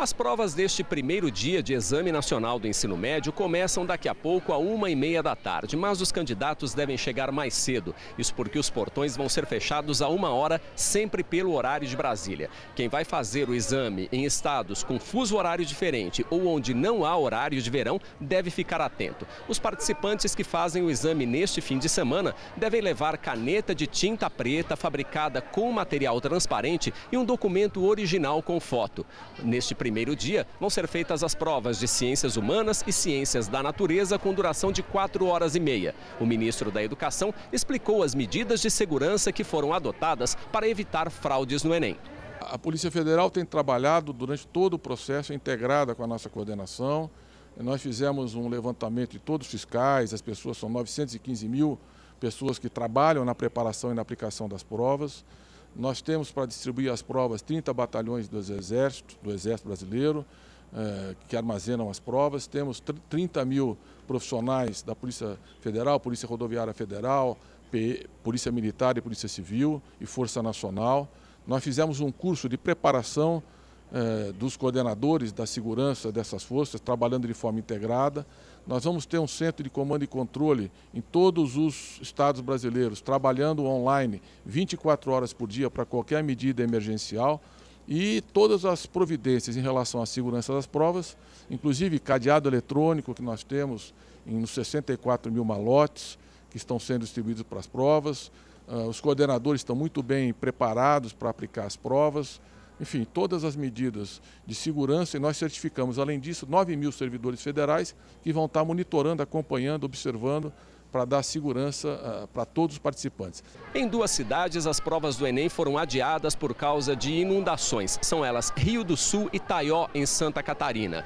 As provas deste primeiro dia de Exame Nacional do Ensino Médio começam daqui a pouco, a uma e meia da tarde, mas os candidatos devem chegar mais cedo. Isso porque os portões vão ser fechados a uma hora, sempre pelo horário de Brasília. Quem vai fazer o exame em estados com fuso horário diferente ou onde não há horário de verão deve ficar atento. Os participantes que fazem o exame neste fim de semana devem levar caneta de tinta preta fabricada com material transparente e um documento original com foto. Neste primeiro primeiro dia, vão ser feitas as provas de ciências humanas e ciências da natureza com duração de quatro horas e meia. O ministro da Educação explicou as medidas de segurança que foram adotadas para evitar fraudes no Enem. A Polícia Federal tem trabalhado durante todo o processo integrada com a nossa coordenação. Nós fizemos um levantamento de todos os fiscais, as pessoas são 915 mil pessoas que trabalham na preparação e na aplicação das provas. Nós temos para distribuir as provas 30 batalhões do Exército, do Exército Brasileiro, eh, que armazenam as provas. Temos 30 mil profissionais da Polícia Federal, Polícia Rodoviária Federal, Polícia Militar e Polícia Civil e Força Nacional. Nós fizemos um curso de preparação eh, dos coordenadores da segurança dessas forças, trabalhando de forma integrada. Nós vamos ter um centro de comando e controle em todos os estados brasileiros, trabalhando online 24 horas por dia para qualquer medida emergencial e todas as providências em relação à segurança das provas, inclusive cadeado eletrônico que nós temos em 64 mil malotes que estão sendo distribuídos para as provas. Ah, os coordenadores estão muito bem preparados para aplicar as provas enfim, todas as medidas de segurança e nós certificamos, além disso, 9 mil servidores federais que vão estar monitorando, acompanhando, observando para dar segurança uh, para todos os participantes. Em duas cidades, as provas do Enem foram adiadas por causa de inundações. São elas Rio do Sul e Taió, em Santa Catarina.